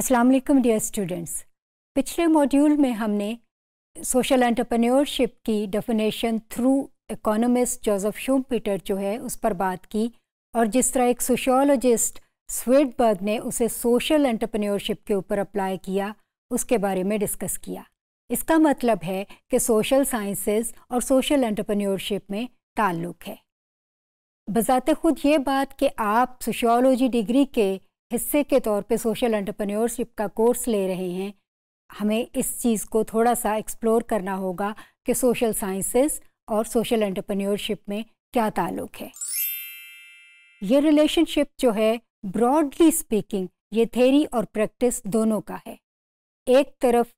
अस्सलाम वालेकुम dear students पिछले मॉड्यूल में हमने सोशल एंटरप्रेन्योरशिप की definition through economist Joseph Peter जो है उस पर बात की और जिस तरह एक सोशोलॉजिस्ट स्वेटबर्ग ने उसे सोशल एंटरप्रेन्योरशिप के ऊपर अप्लाई किया उसके बारे में डिस्कस किया इसका मतलब है कि सोशल साइंसेस और सोशल एंटरप्रेन्योरशिप में ताल्लुक़ है बज़ात खुद ये बात कि आप सोशोलॉजी डिग्री के हिस्से के तौर पे सोशल एंटरप्रेन्योरशिप का कोर्स ले रहे हैं हमें इस चीज़ को थोड़ा सा एक्सप्लोर करना होगा कि सोशल साइंसेस और सोशल एंटरप्रेन्योरशिप में क्या ताल्लुक है ये रिलेशनशिप जो है ब्रॉडली स्पीकिंग ये थेरी और प्रैक्टिस दोनों का है एक तरफ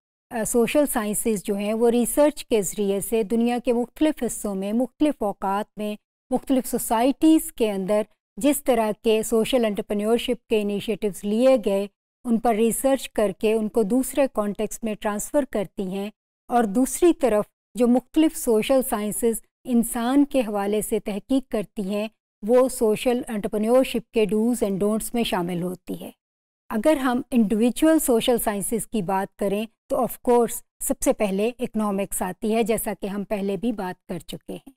सोशल साइंसेस जो हैं वो रिसर्च के ज़रिए से दुनिया के मुख्तलिफ हिस्सों में मुख्तलिफ अवकात में मुख्तलिफ सोसाइटीज़ के अंदर जिस तरह के सोशल एंटरप्रेन्योरशिप के इनिशिएटिव्स लिए गए उन पर रिसर्च करके उनको दूसरे कॉन्टेक्स्ट में ट्रांसफ़र करती हैं और दूसरी तरफ जो मुख्तलिफ सोशल साइंसेस इंसान के हवाले से तहकीक करती हैं वो सोशल एंटरप्रेन्योरशिप के डूज एंड डोंट्स में शामिल होती है अगर हम इंडिविजुअल सोशल साइंसेस की बात करें तो ऑफ कोर्स सबसे पहले इकोनॉमिक्स आती है जैसा कि हम पहले भी बात कर चुके हैं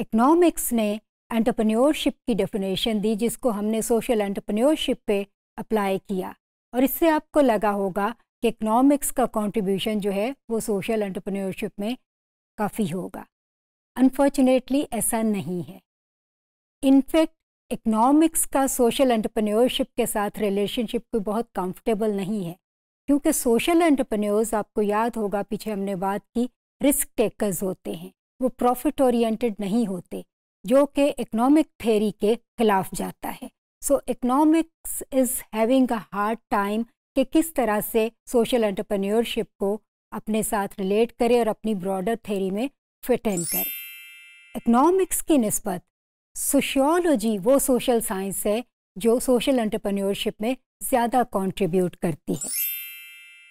इकोनॉमिक्स ने एंटरप्रेन्योरशिप की डेफिनेशन दी जिसको हमने सोशल एंटरप्रेन्योरशिप पे अप्लाई किया और इससे आपको लगा होगा कि इकनॉमिक्स का कंट्रीब्यूशन जो है वो सोशल एंटरप्रेन्योरशिप में काफ़ी होगा अनफॉर्चुनेटली ऐसा नहीं है इनफैक्ट इकनॉमिक्स का सोशल एंटरप्रेन्योरशिप के साथ रिलेशनशिप कोई बहुत कंफर्टेबल नहीं है क्योंकि सोशल एंटरप्रेन्योर्स आपको याद होगा पीछे हमने बात की रिस्क टेकर्स होते हैं वो प्रॉफिट ओरिएंटेड नहीं होते जो कि इकोनॉमिक थेरी के खिलाफ जाता है so economics is having a hard time कि किस तरह से सोशल एंटरप्रेन्योरशिप को अपने साथ रिलेट करे और अपनी ब्रॉडर थेरी में फिट इन करे इकनॉमिक्स की नस्बत सोशियोलॉजी वो सोशल साइंस है जो सोशल एंटरप्रेन्योरशिप में ज़्यादा कंट्रीब्यूट करती है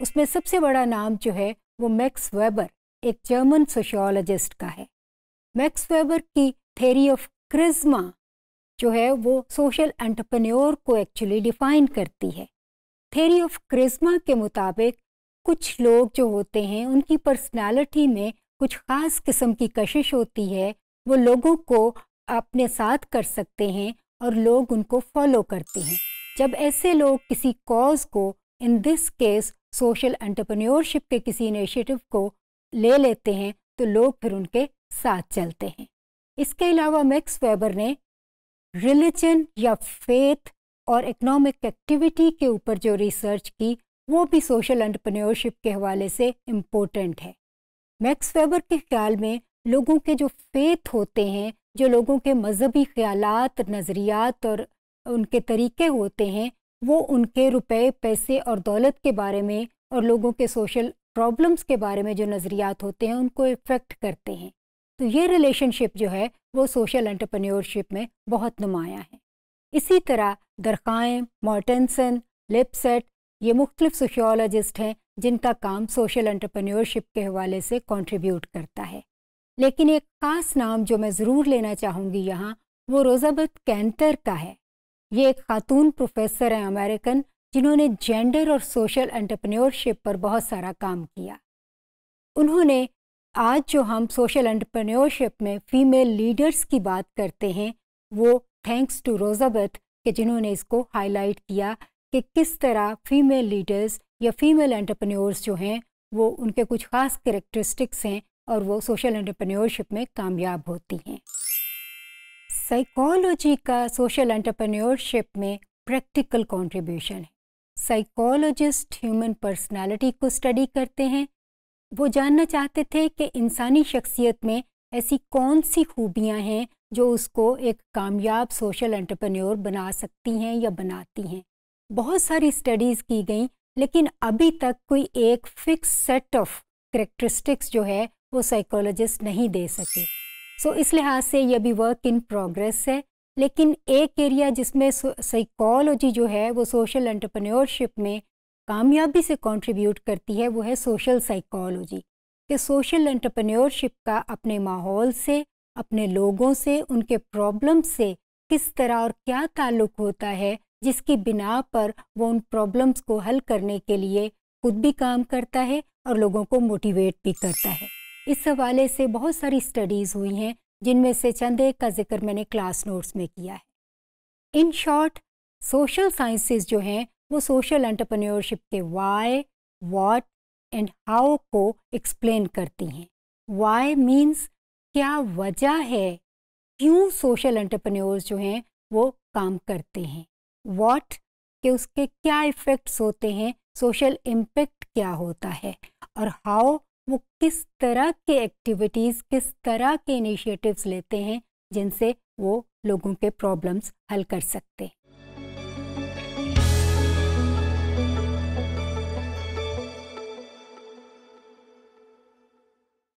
उसमें सबसे बड़ा नाम जो है वो मैक्स वेबर एक जर्मन सोशियोलॉजिस्ट का है मैक्स वेबर की थेरी ऑफ क्रिज्मा जो है वो सोशल एंटरप्रेन्योर को एक्चुअली डिफाइन करती है थेरी ऑफ क्रिज्मा के मुताबिक कुछ लोग जो होते हैं उनकी पर्सनालिटी में कुछ ख़ास किस्म की कशिश होती है वो लोगों को अपने साथ कर सकते हैं और लोग उनको फॉलो करते हैं जब ऐसे लोग किसी कॉज को in this case social entrepreneurship के किसी इनिशिएटिव को ले लेते हैं तो लोग फिर उनके साथ चलते हैं इसके अलावा मैक्स वेबर ने रिलीजन या फेथ और इकोनॉमिक एक्टिविटी के ऊपर जो रिसर्च की वो भी सोशल एंटरप्रेन्योरशिप के हवाले से इम्पोर्टेंट है मैक्स वेबर के ख्याल में लोगों के जो फेथ होते हैं जो लोगों के मजहबी ख्याल नज़रियात और उनके तरीके होते हैं वो उनके रुपए पैसे और दौलत के बारे में और लोगों के सोशल प्रॉब्लम्स के बारे में जो नज़रियात होते हैं उनको इफ़ेक्ट करते हैं तो ये रिलेशनशिप जो है वो सोशल एंटरप्रेन्योरशिप में बहुत नुमाया है इसी तरह दरकाएँ मॉर्टेंसन लिपसेट ये मुख्तलिफ सोशोलॉजिस्ट हैं जिनका काम सोशल एंटरप्रेन्योरशिप के हवाले से कंट्रीब्यूट करता है लेकिन एक ख़ास नाम जो मैं ज़रूर लेना चाहूँगी यहाँ वो रोज़ाबद कैंटर का है ये एक खातून प्रोफेसर हैं अमेरिकन जिन्होंने जेंडर और सोशल एंटरप्रेन्योरशिप पर बहुत सारा काम किया उन्होंने आज जो हम सोशल एंटरप्रेन्योरशिप में फ़ीमेल लीडर्स की बात करते हैं वो थैंक्स टू रोजाबत के जिन्होंने इसको हाईलाइट किया कि किस तरह फ़ीमेल लीडर्स या फीमेल एंटरप्रेन्योर्स जो हैं वो उनके कुछ ख़ास करेक्टरिस्टिक्स हैं और वो सोशल एंटरप्रेन्योरशिप में कामयाब होती हैं साइकोलॉजी का सोशल एंटरप्रेन्योरशिप में प्रैक्टिकल कॉन्ट्रीब्यूशन है साइकोलॉजिस्ट ह्यूमन पर्सनालिटी को स्टडी करते हैं वो जानना चाहते थे कि इंसानी शख्सियत में ऐसी कौन सी खूबियां हैं जो उसको एक कामयाब सोशल एंटरप्रेन्योर बना सकती हैं या बनाती हैं बहुत सारी स्टडीज़ की गई लेकिन अभी तक कोई एक फिक्स सेट ऑफ करेक्टरिस्टिक्स जो है वो साइकोलॉजिस्ट नहीं दे सके सो so, इस लिहाज से यह भी वर्क इन प्रोग्रेस है लेकिन एक एरिया जिसमें साइकोलॉजी जो है वो सोशल एंटरप्रेन्योरशिप में कामयाबी से कंट्रीब्यूट करती है वो है सोशल साइकोलॉजी कि सोशल एंटरप्रेन्योरशिप का अपने माहौल से अपने लोगों से उनके प्रॉब्लम से किस तरह और क्या ताल्लुक होता है जिसकी बिना पर वो उन प्रॉब्लम्स को हल करने के लिए खुद भी काम करता है और लोगों को मोटिवेट भी करता है इस हवाले से बहुत सारी स्टडीज़ हुई हैं जिनमें से चंद एक का जिक्र मैंने क्लास नोट्स में किया है इन शॉर्ट सोशल साइंसेस जो हैं वो सोशल एंटरप्रेन्योरशिप के वाई वॉट एंड हाउ को एक्सप्लेन करती हैं वाई मीन्स क्या वजह है क्यों सोशल एंटरप्रेन्योर्स जो हैं वो काम करते हैं वॉट के उसके क्या इफ़ेक्ट्स होते हैं सोशल इम्पेक्ट क्या होता है और हाउ वो किस तरह के एक्टिविटीज़ किस तरह के इनिशिएटिव्स लेते हैं जिनसे वो लोगों के प्रॉब्लम्स हल कर सकते हैं